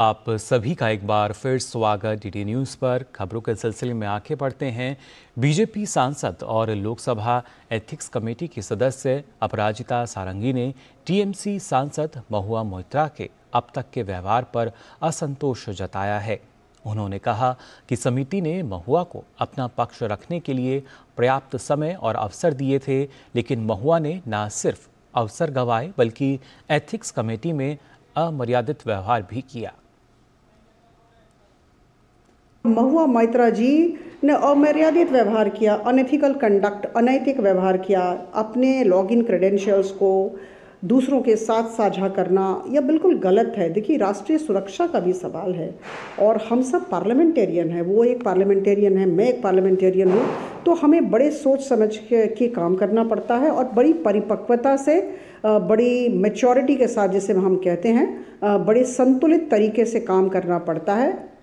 आप सभी का एक बार फिर स्वागत डीडी न्यूज़ पर खबरों के सिलसिले में आंखें पढ़ते हैं बीजेपी सांसद और लोकसभा एथिक्स कमेटी की सदस्य अपराजिता सारंगी ने टीएमसी सांसद महुआ मोहित्रा के अब तक के व्यवहार पर असंतोष जताया है उन्होंने कहा कि समिति ने महुआ को अपना पक्ष रखने के लिए पर्याप्त समय और अवसर दिए थे लेकिन महुआ ने ना सिर्फ अवसर गंवाए बल्कि एथिक्स कमेटी में अमर्यादित व्यवहार भी किया महुआ मैत्रा जी ने अमर्यादित व्यवहार किया अनएथिकल कंडक्ट अनैतिक व्यवहार किया अपने लॉगिन क्रेडेंशियल्स को दूसरों के साथ साझा करना यह बिल्कुल गलत है देखिए राष्ट्रीय सुरक्षा का भी सवाल है और हम सब पार्लियामेंटेरियन हैं वो एक पार्लियामेंटेरियन है मैं एक पार्लियामेंटेरियन हूँ तो हमें बड़े सोच समझ के, के काम करना पड़ता है और बड़ी परिपक्वता से बड़ी मेचोरिटी के साथ जिसे हम कहते हैं बड़े संतुलित तरीके से काम करना पड़ता है